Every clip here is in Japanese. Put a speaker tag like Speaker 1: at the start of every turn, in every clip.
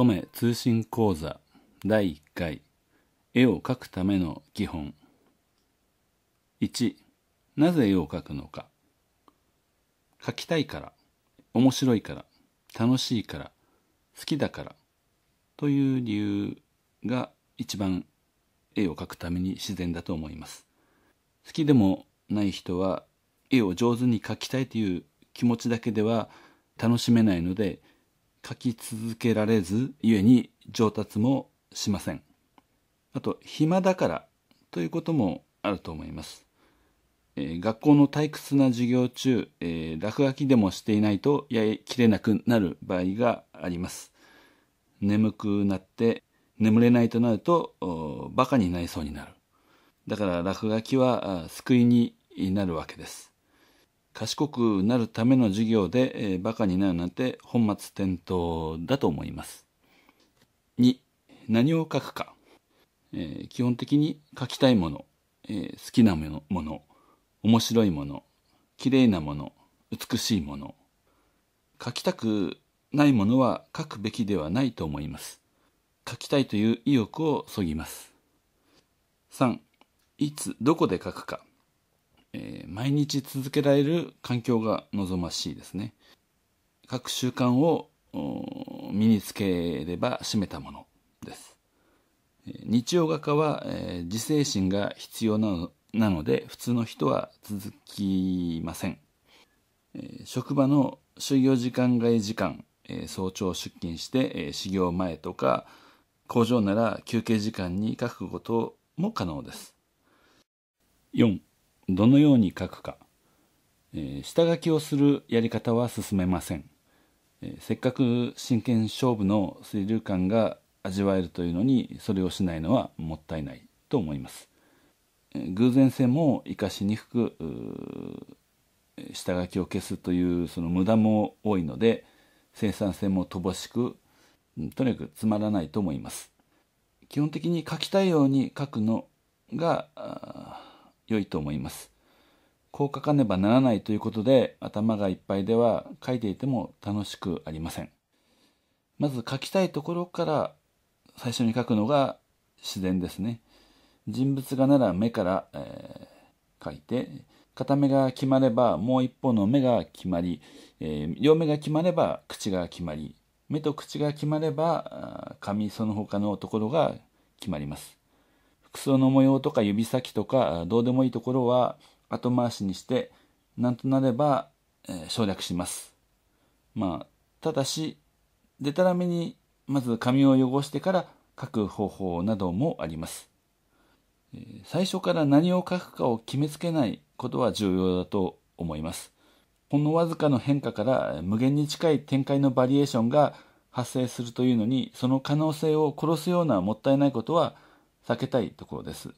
Speaker 1: 乙女通信講座第1回絵を描くための基本1なぜ絵を描くのか描きたいから面白いから楽しいから好きだからという理由が一番絵を描くために自然だと思います好きでもない人は絵を上手に描きたいという気持ちだけでは楽しめないので書き続けられず、故に上達もしません。あと、暇だからということもあると思います。えー、学校の退屈な授業中、えー、落書きでもしていないとやえきれなくなる場合があります。眠くなって眠れないとなると、バカになりそうになる。だから落書きは救いになるわけです。賢くなるための授業で、えー、バカになるなんて本末転倒だと思います。2、何を書くか。えー、基本的に書きたいもの、えー、好きなもの、もの面白いもの、綺麗なもの、美しいもの。書きたくないものは書くべきではないと思います。書きたいという意欲をそぎます。3、いつ、どこで書くか。えー、毎日続けられる環境が望ましいですね。各習慣を身につければ締めたものです。日曜画家は、えー、自制心が必要なのなので普通の人は続きません。えー、職場の就業時間外時間、えー、早朝出勤して、えー、始業前とか工場なら休憩時間に書くことも可能です。4どのように書くか、えー、下書きをするやり方は進めません、えー、せっかく真剣勝負のス流感が味わえるというのにそれをしないのはもったいないと思います、えー、偶然性も生かしにくく下書きを消すというその無駄も多いので生産性も乏しくとにかくつまらないと思います基本的に書きたいように書くのが良いと思います。こう書かねばならないということで頭がいっぱいでは書いていても楽しくありません。まず書きたいところから最初に書くのが自然ですね。人物画なら目から、えー、書いて、片目が決まればもう一方の目が決まり、えー、両目が決まれば口が決まり、目と口が決まれば髪その他のところが決まります。服装の模様とか指先とかどうでもいいところは後回しにしてなんとなれば、えー、省略しますまあただしでたらめにまず紙を汚してから書く方法などもあります、え最初から何を書くかを決めつけないことは重要だと思いますほんのわずかの変化から無限に近い展開のバリエーションが発生するというのにその可能性を殺すようなもったいないことは避けたいところです。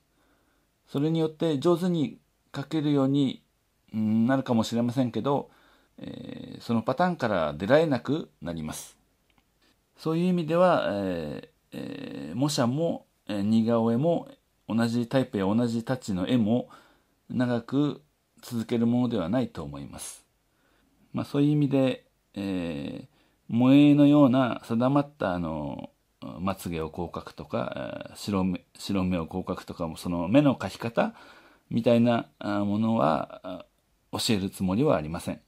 Speaker 1: それによって上手に書けるようになるかもしれませんけど、えー、そのパターンから出られなくなります。そういう意味では、えーえー、模写も、えー、似顔絵も同じタイプや同じタッチの絵も長く続けるものではないと思います。まあ、そういう意味で、えー、萌えのような定まったあのまつげを広角とか、白目白目を広角とかも、その目の描き方みたいなものは教えるつもりはありません。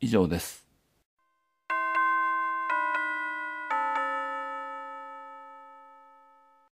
Speaker 1: 以上です。